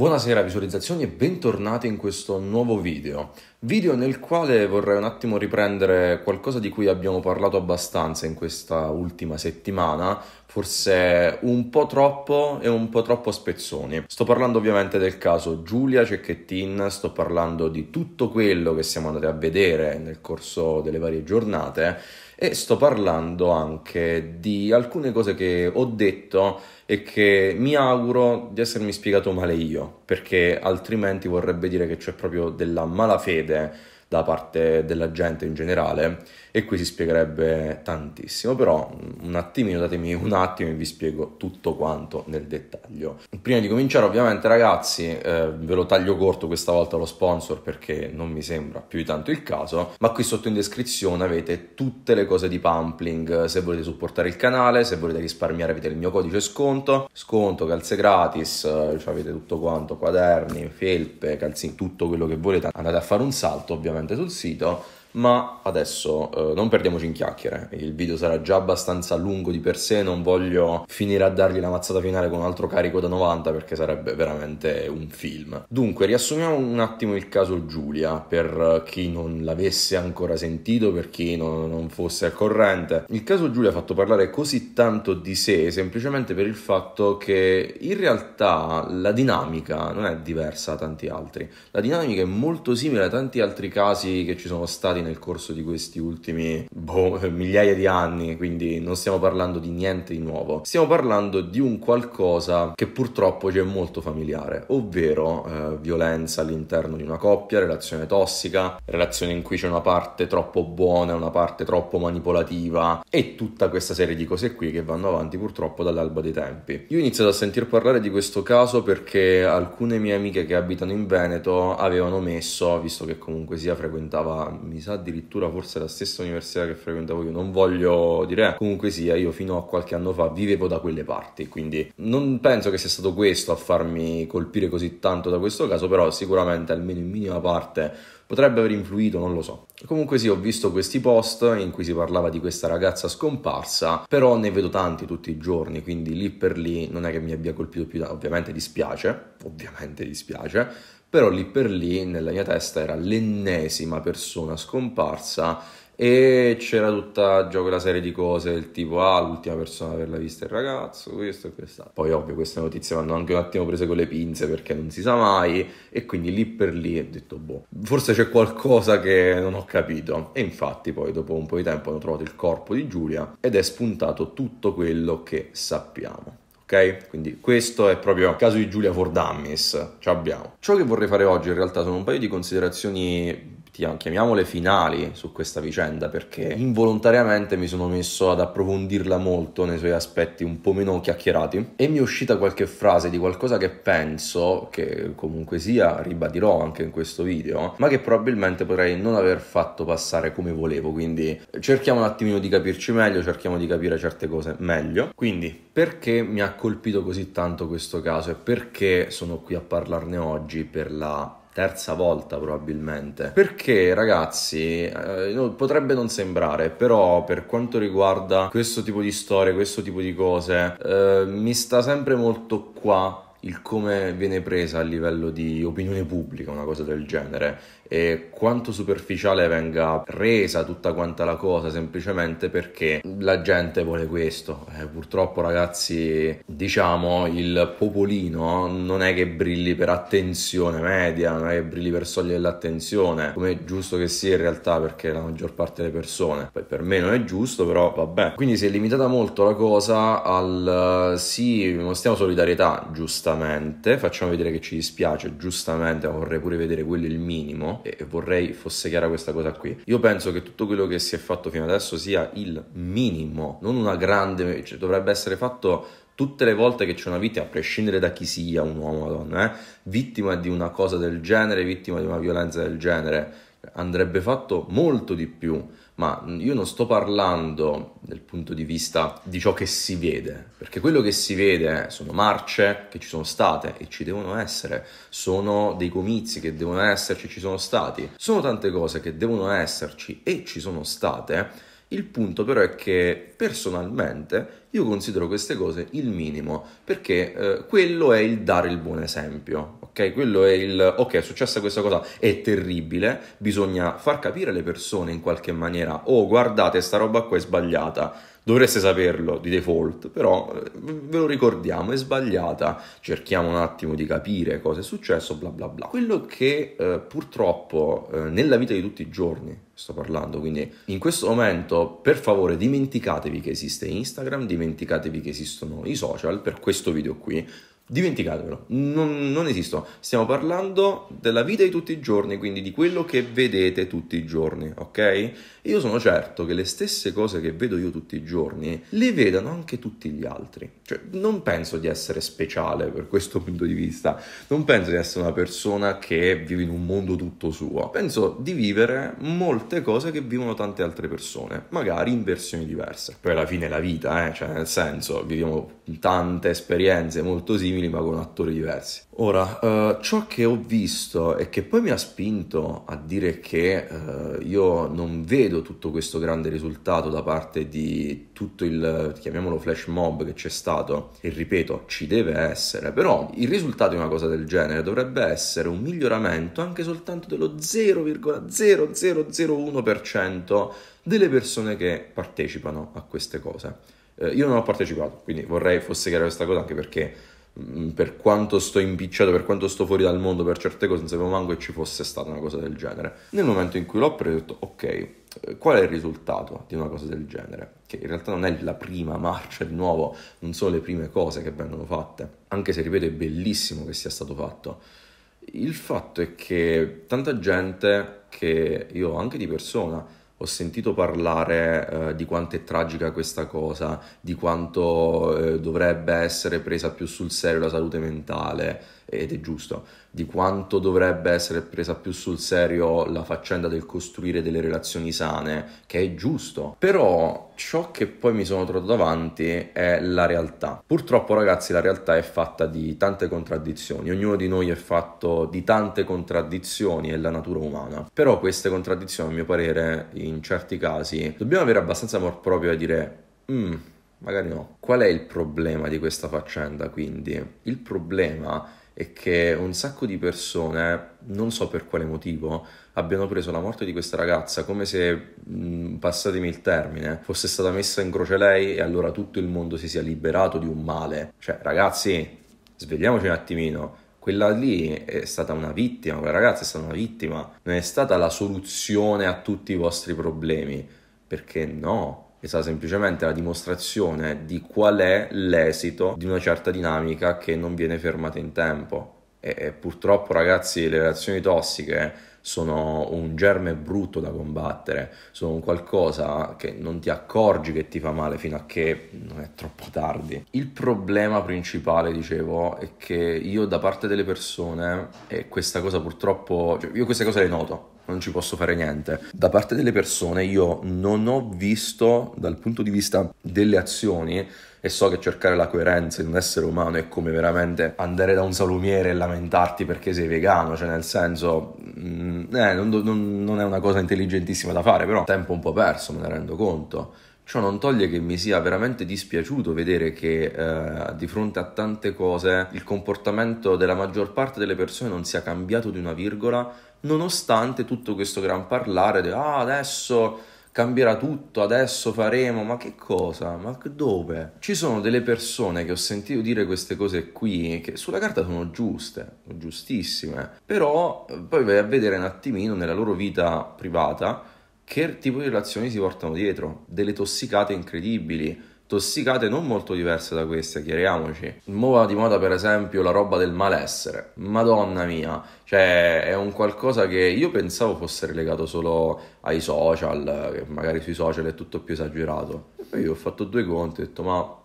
Buonasera visualizzazioni e bentornati in questo nuovo video, video nel quale vorrei un attimo riprendere qualcosa di cui abbiamo parlato abbastanza in questa ultima settimana, forse un po' troppo e un po' troppo a spezzoni. Sto parlando ovviamente del caso Giulia Cecchettin, sto parlando di tutto quello che siamo andati a vedere nel corso delle varie giornate e sto parlando anche di alcune cose che ho detto e che mi auguro di essermi spiegato male io, perché altrimenti vorrebbe dire che c'è proprio della malafede da parte della gente in generale e qui si spiegherebbe tantissimo, però un attimino, datemi un attimo e vi spiego tutto quanto nel dettaglio. Prima di cominciare ovviamente ragazzi eh, ve lo taglio corto questa volta lo sponsor perché non mi sembra più di tanto il caso, ma qui sotto in descrizione avete tutte le cose di Pumpling, se volete supportare il canale, se volete risparmiare avete il mio codice sconto, sconto, calze gratis, eh, cioè avete tutto quanto, quaderni, felpe, calzini, tutto quello che volete, andate a fare un salto ovviamente sul sito ma adesso eh, non perdiamoci in chiacchiere, il video sarà già abbastanza lungo di per sé, non voglio finire a dargli la mazzata finale con un altro carico da 90 perché sarebbe veramente un film. Dunque, riassumiamo un attimo il caso Giulia per chi non l'avesse ancora sentito, per chi non, non fosse al corrente. Il caso Giulia ha fatto parlare così tanto di sé semplicemente per il fatto che in realtà la dinamica non è diversa da tanti altri. La dinamica è molto simile a tanti altri casi che ci sono stati sviluppati nel corso di questi ultimi boh, migliaia di anni, quindi non stiamo parlando di niente di nuovo, stiamo parlando di un qualcosa che purtroppo ci è molto familiare, ovvero eh, violenza all'interno di una coppia, relazione tossica, relazione in cui c'è una parte troppo buona, una parte troppo manipolativa e tutta questa serie di cose qui che vanno avanti purtroppo dall'alba dei tempi. Io ho iniziato a sentir parlare di questo caso perché alcune mie amiche che abitano in Veneto avevano messo, visto che comunque sia frequentava, mi sa, sa addirittura forse la stessa università che frequentavo io, non voglio dire, eh, comunque sia, io fino a qualche anno fa vivevo da quelle parti, quindi non penso che sia stato questo a farmi colpire così tanto da questo caso, però sicuramente almeno in minima parte potrebbe aver influito, non lo so. Comunque sì, ho visto questi post in cui si parlava di questa ragazza scomparsa, però ne vedo tanti tutti i giorni, quindi lì per lì non è che mi abbia colpito più, ovviamente dispiace, ovviamente dispiace, però lì per lì nella mia testa era l'ennesima persona scomparsa e c'era tutta gioco la serie di cose del tipo ah l'ultima persona per averla vista è il ragazzo questo e quest'altro poi ovvio queste notizie vanno anche un attimo prese con le pinze perché non si sa mai e quindi lì per lì ho detto boh forse c'è qualcosa che non ho capito e infatti poi dopo un po' di tempo hanno trovato il corpo di Giulia ed è spuntato tutto quello che sappiamo ok? Quindi questo è proprio il caso di Giulia Vordammis, ce abbiamo. Ciò che vorrei fare oggi in realtà sono un paio di considerazioni chiamiamole finali su questa vicenda perché involontariamente mi sono messo ad approfondirla molto nei suoi aspetti un po' meno chiacchierati e mi è uscita qualche frase di qualcosa che penso che comunque sia ribadirò anche in questo video ma che probabilmente potrei non aver fatto passare come volevo quindi cerchiamo un attimino di capirci meglio cerchiamo di capire certe cose meglio quindi perché mi ha colpito così tanto questo caso e perché sono qui a parlarne oggi per la terza volta probabilmente. Perché ragazzi, eh, potrebbe non sembrare, però per quanto riguarda questo tipo di storie, questo tipo di cose, eh, mi sta sempre molto qua il come viene presa a livello di opinione pubblica, una cosa del genere e quanto superficiale venga resa tutta quanta la cosa semplicemente perché la gente vuole questo. Eh, purtroppo ragazzi, diciamo, il popolino non è che brilli per attenzione media, non è che brilli per soglia dell'attenzione, come è giusto che sia in realtà perché la maggior parte delle persone, poi per me non è giusto, però vabbè. Quindi si è limitata molto la cosa al sì, mostriamo solidarietà, giustamente, facciamo vedere che ci dispiace, giustamente, ma vorrei pure vedere quello il minimo e vorrei fosse chiara questa cosa qui. Io penso che tutto quello che si è fatto fino adesso sia il minimo, non una grande, cioè, dovrebbe essere fatto tutte le volte che c'è una vittima, a prescindere da chi sia un uomo o una donna, eh? vittima di una cosa del genere, vittima di una violenza del genere andrebbe fatto molto di più, ma io non sto parlando dal punto di vista di ciò che si vede, perché quello che si vede sono marce che ci sono state e ci devono essere, sono dei comizi che devono esserci e ci sono stati, sono tante cose che devono esserci e ci sono state, il punto però è che personalmente io considero queste cose il minimo, perché eh, quello è il dare il buon esempio, ok? Quello è il ok, è successa questa cosa, è terribile, bisogna far capire alle persone in qualche maniera, oh guardate, sta roba qua è sbagliata, dovreste saperlo di default, però eh, ve lo ricordiamo, è sbagliata, cerchiamo un attimo di capire cosa è successo, bla bla bla. Quello che eh, purtroppo eh, nella vita di tutti i giorni sto parlando. Quindi in questo momento, per favore, dimenticatevi che esiste Instagram, dimenticatevi che esistono i social per questo video qui. Dimenticatevelo, non, non esistono. Stiamo parlando della vita di tutti i giorni, quindi di quello che vedete tutti i giorni, ok? io sono certo che le stesse cose che vedo io tutti i giorni le vedano anche tutti gli altri. Cioè, non penso di essere speciale per questo punto di vista, non penso di essere una persona che vive in un mondo tutto suo, penso di vivere molte cose che vivono tante altre persone, magari in versioni diverse. Poi alla fine è la vita, eh? cioè nel senso, viviamo tante esperienze molto simili ma con attori diversi. Ora, uh, ciò che ho visto e che poi mi ha spinto a dire che uh, io non vedo tutto questo grande risultato da parte di tutto il, chiamiamolo flash mob che c'è stato, e ripeto, ci deve essere, però il risultato di una cosa del genere dovrebbe essere un miglioramento anche soltanto dello 0,0001% delle persone che partecipano a queste cose. Uh, io non ho partecipato, quindi vorrei fosse chiara questa cosa anche perché Mm, per quanto sto impicciato, per quanto sto fuori dal mondo per certe cose, non sapevo manco che ci fosse stata una cosa del genere. Nel momento in cui l'ho preso, ho detto, ok, eh, qual è il risultato di una cosa del genere? Che in realtà non è la prima marcia, di nuovo, non sono le prime cose che vengono fatte, anche se, ripeto, è bellissimo che sia stato fatto. Il fatto è che tanta gente che io anche di persona ho sentito parlare eh, di quanto è tragica questa cosa, di quanto eh, dovrebbe essere presa più sul serio la salute mentale ed è giusto, di quanto dovrebbe essere presa più sul serio la faccenda del costruire delle relazioni sane, che è giusto. Però ciò che poi mi sono trovato davanti è la realtà. Purtroppo ragazzi la realtà è fatta di tante contraddizioni, ognuno di noi è fatto di tante contraddizioni e la natura umana. Però queste contraddizioni a mio parere in certi casi dobbiamo avere abbastanza amor proprio a dire mm, magari no. Qual è il problema di questa faccenda quindi? Il problema è che un sacco di persone, non so per quale motivo, abbiano preso la morte di questa ragazza come se, passatemi il termine, fosse stata messa in croce lei e allora tutto il mondo si sia liberato di un male. Cioè, ragazzi, svegliamoci un attimino. Quella lì è stata una vittima, quella ragazza è stata una vittima, non è stata la soluzione a tutti i vostri problemi. Perché no? è stata semplicemente la dimostrazione di qual è l'esito di una certa dinamica che non viene fermata in tempo. E, e purtroppo, ragazzi, le relazioni tossiche sono un germe brutto da combattere, sono un qualcosa che non ti accorgi che ti fa male fino a che non è troppo tardi. Il problema principale, dicevo, è che io da parte delle persone, e questa cosa purtroppo, cioè io queste cose le noto, non ci posso fare niente. Da parte delle persone io non ho visto dal punto di vista delle azioni e so che cercare la coerenza in un essere umano è come veramente andare da un salumiere e lamentarti perché sei vegano, cioè nel senso mm, eh, non, non, non è una cosa intelligentissima da fare, però tempo un po' perso, me ne rendo conto. Ciò non toglie che mi sia veramente dispiaciuto vedere che eh, di fronte a tante cose il comportamento della maggior parte delle persone non sia cambiato di una virgola nonostante tutto questo gran parlare di ah, adesso cambierà tutto, adesso faremo, ma che cosa? Ma dove? Ci sono delle persone che ho sentito dire queste cose qui che sulla carta sono giuste, giustissime, però eh, poi vai a vedere un attimino nella loro vita privata che tipo di relazioni si portano dietro, delle tossicate incredibili tossicate non molto diverse da queste, chiariamoci. Muova di moda per esempio la roba del malessere. Madonna mia, cioè è un qualcosa che io pensavo fosse legato solo ai social, che magari sui social è tutto più esagerato. E poi ho fatto due conti e ho detto ma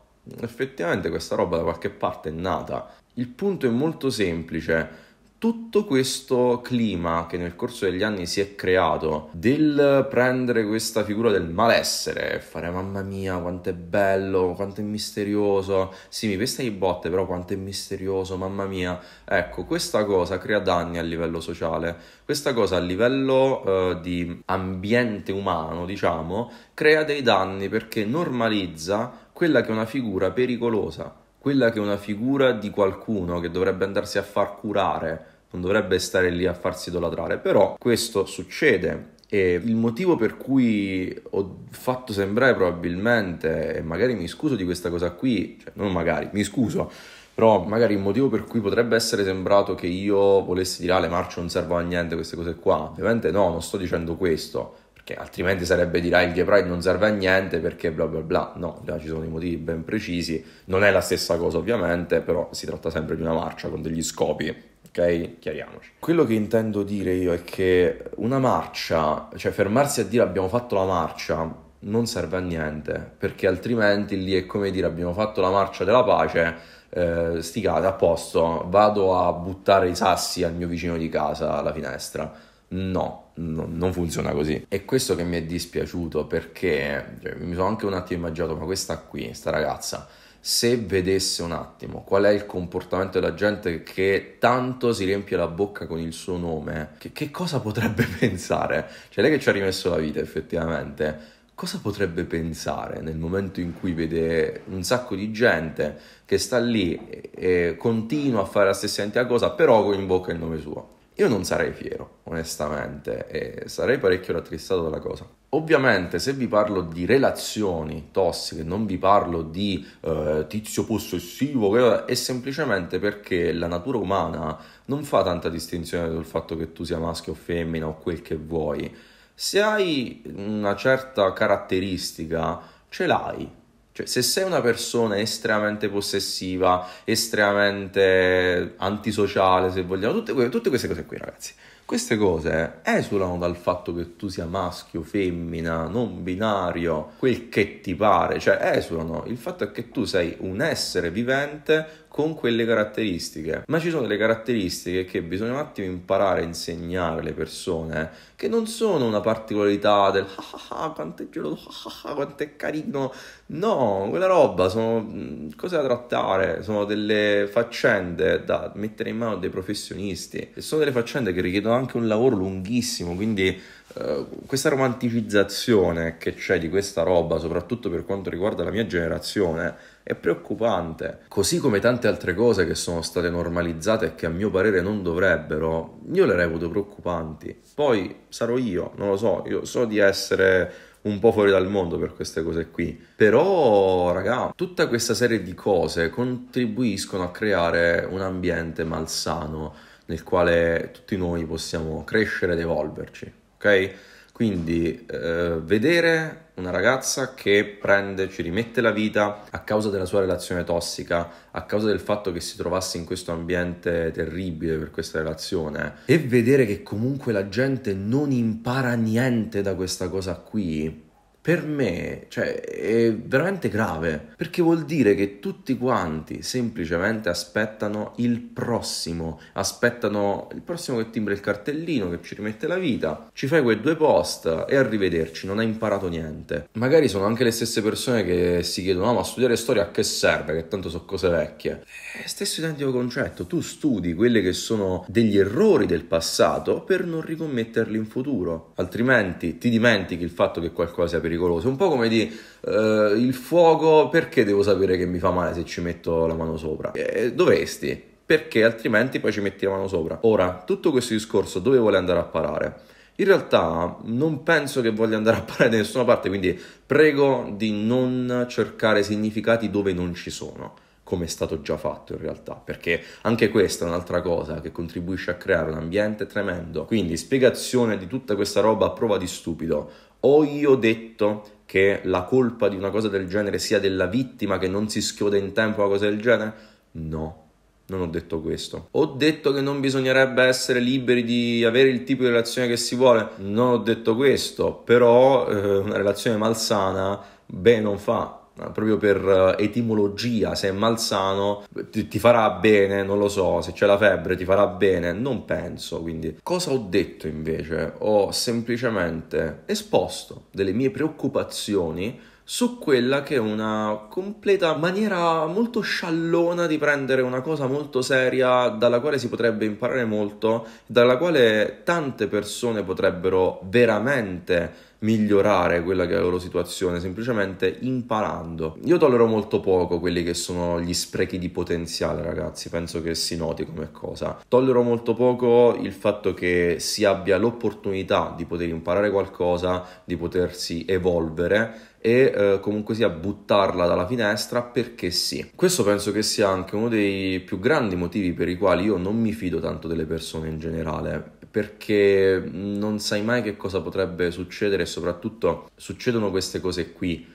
effettivamente questa roba da qualche parte è nata. Il punto è molto semplice tutto questo clima che nel corso degli anni si è creato del prendere questa figura del malessere, e fare mamma mia quanto è bello, quanto è misterioso, sì mi pesta i botte però quanto è misterioso, mamma mia, ecco questa cosa crea danni a livello sociale, questa cosa a livello eh, di ambiente umano diciamo crea dei danni perché normalizza quella che è una figura pericolosa quella che è una figura di qualcuno che dovrebbe andarsi a far curare, non dovrebbe stare lì a farsi idolatrare, però questo succede e il motivo per cui ho fatto sembrare probabilmente, e magari mi scuso di questa cosa qui, cioè non magari, mi scuso, però magari il motivo per cui potrebbe essere sembrato che io volessi dire ah le marce non servono a niente queste cose qua, ovviamente no, non sto dicendo questo, perché altrimenti sarebbe dire il gay pride non serve a niente perché bla bla bla, no, là ci sono dei motivi ben precisi, non è la stessa cosa ovviamente, però si tratta sempre di una marcia con degli scopi ok? Chiariamoci. Quello che intendo dire io è che una marcia, cioè fermarsi a dire abbiamo fatto la marcia, non serve a niente, perché altrimenti lì è come dire abbiamo fatto la marcia della pace, eh, sticate a posto, vado a buttare i sassi al mio vicino di casa alla finestra No, no, non funziona così. È questo che mi è dispiaciuto perché cioè, mi sono anche un attimo immaginato, ma questa qui, sta ragazza, se vedesse un attimo qual è il comportamento della gente che tanto si riempie la bocca con il suo nome, che, che cosa potrebbe pensare? Cioè lei che ci ha rimesso la vita effettivamente, cosa potrebbe pensare nel momento in cui vede un sacco di gente che sta lì e, e continua a fare la stessa identica cosa, però con in bocca il nome suo? Io non sarei fiero, onestamente, e sarei parecchio rattristato dalla cosa. Ovviamente, se vi parlo di relazioni tossiche, non vi parlo di eh, tizio possessivo, è semplicemente perché la natura umana non fa tanta distinzione sul fatto che tu sia maschio o femmina o quel che vuoi. Se hai una certa caratteristica, ce l'hai, cioè, se sei una persona estremamente possessiva, estremamente antisociale, se vogliamo, tutte, tutte queste cose qui, ragazzi, queste cose esulano dal fatto che tu sia maschio, femmina, non binario, quel che ti pare, cioè esulano. Il fatto è che tu sei un essere vivente con quelle caratteristiche. Ma ci sono delle caratteristiche che bisogna un attimo imparare a insegnare alle persone, che non sono una particolarità del ah, ah, ah quanto è gelato, ah, ah, ah, quanto è carino. No, quella roba sono cose da trattare, sono delle faccende da mettere in mano dei professionisti. E sono delle faccende che richiedono anche un lavoro lunghissimo, quindi eh, questa romanticizzazione che c'è di questa roba, soprattutto per quanto riguarda la mia generazione, è preoccupante. Così come tante altre cose che sono state normalizzate e che a mio parere non dovrebbero, io le reputo preoccupanti. Poi sarò io, non lo so, io so di essere un po' fuori dal mondo per queste cose qui. Però, raga, tutta questa serie di cose contribuiscono a creare un ambiente malsano nel quale tutti noi possiamo crescere ed evolverci, ok? Quindi eh, vedere una ragazza che prende, ci rimette la vita a causa della sua relazione tossica, a causa del fatto che si trovasse in questo ambiente terribile per questa relazione e vedere che comunque la gente non impara niente da questa cosa qui per me cioè, è veramente grave, perché vuol dire che tutti quanti semplicemente aspettano il prossimo, aspettano il prossimo che timbra il cartellino, che ci rimette la vita, ci fai quei due post e arrivederci, non hai imparato niente. Magari sono anche le stesse persone che si chiedono, ah, ma studiare storia a che serve, che tanto so cose vecchie. È eh, stesso identico concetto, tu studi quelli che sono degli errori del passato per non ricommetterli in futuro, altrimenti ti dimentichi il fatto che qualcosa sia pericoloso pericoloso. Un po' come di eh, il fuoco, perché devo sapere che mi fa male se ci metto la mano sopra? Eh, dovresti, perché altrimenti poi ci metti la mano sopra. Ora, tutto questo discorso dove vuole andare a parare? In realtà non penso che voglia andare a parare da nessuna parte, quindi prego di non cercare significati dove non ci sono come è stato già fatto in realtà, perché anche questa è un'altra cosa che contribuisce a creare un ambiente tremendo. Quindi spiegazione di tutta questa roba a prova di stupido ho io detto che la colpa di una cosa del genere sia della vittima che non si schioda in tempo una cosa del genere? No. Non ho detto questo. Ho detto che non bisognerebbe essere liberi di avere il tipo di relazione che si vuole. Non ho detto questo, però eh, una relazione malsana beh non fa eh, proprio per eh, etimologia, se è malsano ti, ti, farà bene, non lo so, se c'è la febbre ti farà bene, non penso, quindi cosa ho detto invece? Ho semplicemente esposto delle mie preoccupazioni su quella che è una completa maniera molto sciallona di prendere una cosa molto seria dalla quale si potrebbe imparare molto, dalla quale tante persone potrebbero veramente migliorare quella che è la loro situazione, semplicemente imparando. Io tollero molto poco quelli che sono gli sprechi di potenziale, ragazzi, penso che si noti come cosa. Tollero molto poco il fatto che si abbia l'opportunità di poter imparare qualcosa, di potersi evolvere e eh, comunque sia buttarla dalla finestra perché sì. Questo penso che sia anche uno dei più grandi motivi per i quali io non mi fido tanto delle persone in generale perché non sai mai che cosa potrebbe succedere e soprattutto succedono queste cose qui.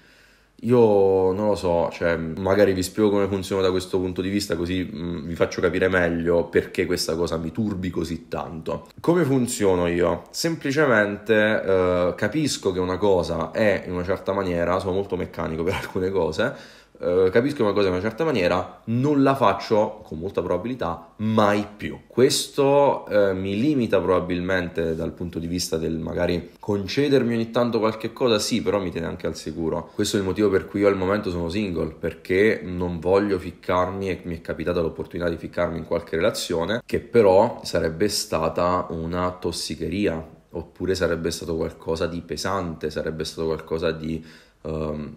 Io non lo so, cioè, magari vi spiego come funziona da questo punto di vista, così mh, mm, vi faccio capire meglio perché questa cosa mi turbi così tanto. Come funziono io? Semplicemente eh, capisco che una cosa è in una certa maniera, sono molto meccanico per alcune cose eh, capisco una cosa in una certa maniera, non la faccio con molta probabilità mai più. Questo eh, mi limita probabilmente dal punto di vista del magari concedermi ogni tanto qualche cosa, sì, però mi tiene anche al sicuro. Questo è il motivo per cui io al momento sono single, perché non voglio ficcarmi e mi è capitata l'opportunità di ficcarmi in qualche relazione, che però sarebbe stata una tossicheria, oppure sarebbe stato qualcosa di pesante, sarebbe stato qualcosa di um,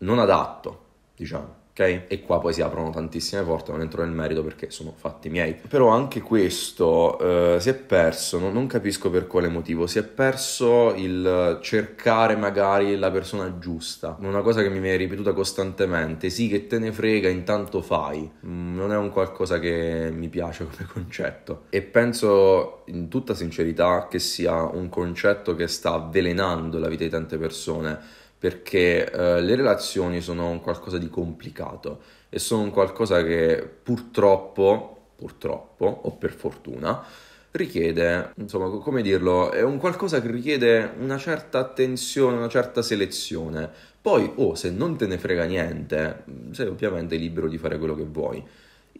non adatto diciamo. Okay? E qua poi si aprono tantissime porte, non entro nel merito perché sono fatti miei. Però anche questo eh, si è perso, non, non, capisco per quale motivo, si è perso il cercare magari la persona giusta. Una cosa che mi viene ripetuta costantemente, sì che te ne frega, intanto fai. Mm, non è un qualcosa che mi piace come concetto. E penso in tutta sincerità che sia un concetto che sta avvelenando la vita di tante persone perché eh, le relazioni sono un qualcosa di complicato e sono un qualcosa che purtroppo, purtroppo o per fortuna, richiede, insomma, come dirlo, è un qualcosa che richiede una certa attenzione, una certa selezione. Poi, o oh, se non te ne frega niente, mm, sei ovviamente libero di fare quello che vuoi.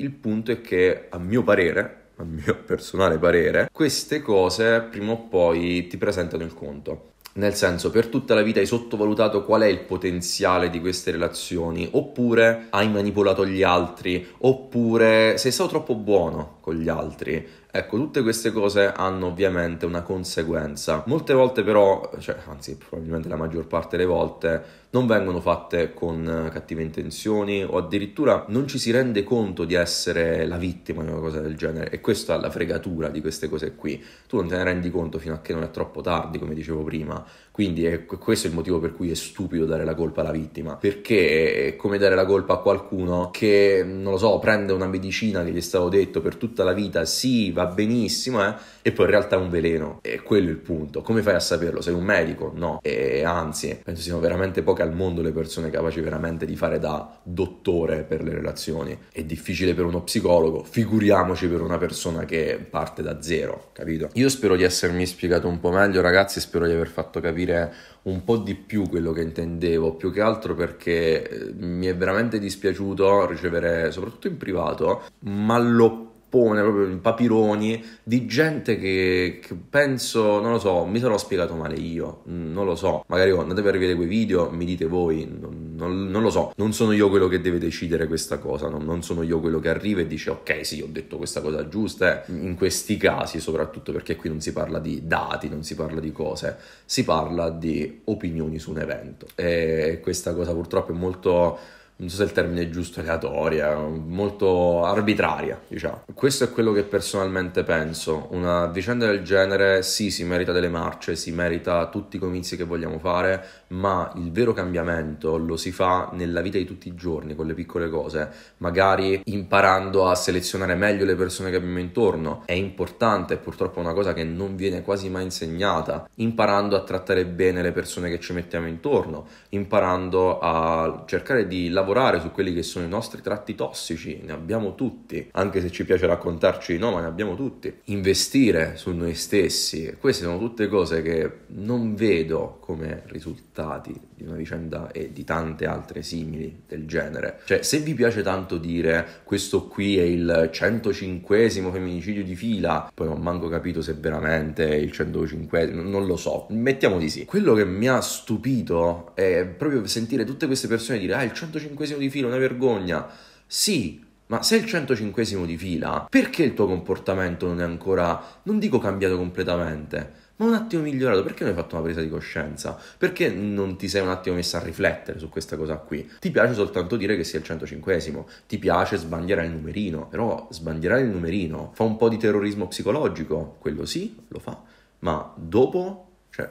Il punto è che, a mio parere, a mio personale parere, queste cose prima o poi ti presentano il conto. Nel senso, per tutta la vita hai sottovalutato qual è il potenziale di queste relazioni, oppure hai manipolato gli altri, oppure sei stato troppo buono, con gli altri. Ecco, tutte queste cose hanno ovviamente una conseguenza. Molte volte però, cioè, anzi probabilmente la maggior parte delle volte, non vengono fatte con eh, cattive intenzioni o addirittura non ci si rende conto di essere la vittima di una cosa del genere. E questa è la fregatura di queste cose qui. Tu non te ne rendi conto fino a che non è troppo tardi, come dicevo prima. Quindi è, questo è il motivo per cui è stupido dare la colpa alla vittima. Perché è come dare la colpa a qualcuno che, non lo so, prende una medicina che gli è stato detto per tutti tutta la vita, sì, va benissimo, eh? e poi in realtà è un veleno. E quello è il punto. Come fai a saperlo? Sei un medico? No. E anzi, penso siano veramente poche al mondo le persone capaci veramente di fare da dottore per le relazioni. È difficile per uno psicologo, figuriamoci per una persona che parte da zero, capito? Io spero di essermi spiegato un po' meglio, ragazzi, spero di aver fatto capire un po' di più quello che intendevo, più che altro perché eh, mi è veramente dispiaciuto ricevere, soprattutto in privato, ma l'ho mappone, proprio in papironi, di gente che, che, penso, non lo so, mi sarò spiegato male io, mm, non lo so. Magari oh, andate a rivedere quei video, mi dite voi, non, non, non, lo so. Non sono io quello che deve decidere questa cosa, no? non sono io quello che arriva e dice ok sì, ho detto questa cosa giusta, eh. in questi casi soprattutto perché qui non si parla di dati, non si parla di cose, si parla di opinioni su un evento. E questa cosa purtroppo è molto non so se il termine è giusto, aleatoria, molto arbitraria, diciamo. Questo è quello che personalmente penso. Una vicenda del genere sì, si merita delle marce, si merita tutti i comizi che vogliamo fare, ma il vero cambiamento lo si fa nella vita di tutti i giorni, con le piccole cose, magari imparando a selezionare meglio le persone che abbiamo intorno. È importante, è purtroppo una cosa che non viene quasi mai insegnata, imparando a trattare bene le persone che ci mettiamo intorno, imparando a cercare di lavorare lavorare su quelli che sono i nostri tratti tossici, ne abbiamo tutti, anche se ci piace raccontarci di no, ma ne abbiamo tutti. Investire su noi stessi, queste sono tutte cose che non vedo come risultati di una vicenda e di tante altre simili del genere. Cioè, se vi piace tanto dire questo qui è il 105 femminicidio di fila, poi non manco capito se veramente è il 105, non lo so, mettiamo di sì. Quello che mi ha stupito è proprio sentire tutte queste persone dire "Ah, il 105 105 di fila è una vergogna. Sì, ma se il 105 di fila, perché il tuo comportamento non è ancora, non dico cambiato completamente, ma un attimo migliorato? Perché non hai fatto una presa di coscienza? Perché non ti sei un attimo messa a riflettere su questa cosa qui? Ti piace soltanto dire che sia il 105 ti piace sbandierare il numerino, però sbandierare il numerino fa un po' di terrorismo psicologico, quello sì, lo fa, ma dopo, cioè,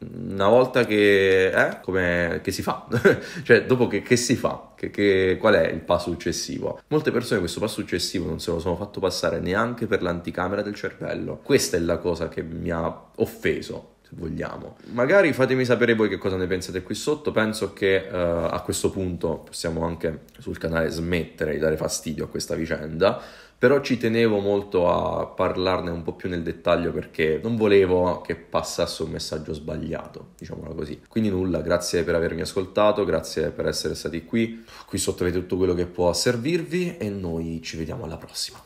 una volta che, eh, che si fa, cioè dopo che, che si fa, che, che, qual è il passo successivo? Molte persone questo passo successivo non se lo sono fatto passare neanche per l'anticamera del cervello. Questa è la cosa che mi ha offeso se vogliamo. Magari fatemi sapere voi che cosa ne pensate qui sotto, penso che uh, a questo punto possiamo anche sul canale smettere di dare fastidio a questa vicenda, però ci tenevo molto a parlarne un po' più nel dettaglio perché non volevo che passasse un messaggio sbagliato, diciamolo così. Quindi nulla, grazie per avermi ascoltato, grazie per essere stati qui, qui sotto avete tutto quello che può servirvi e noi ci vediamo alla prossima.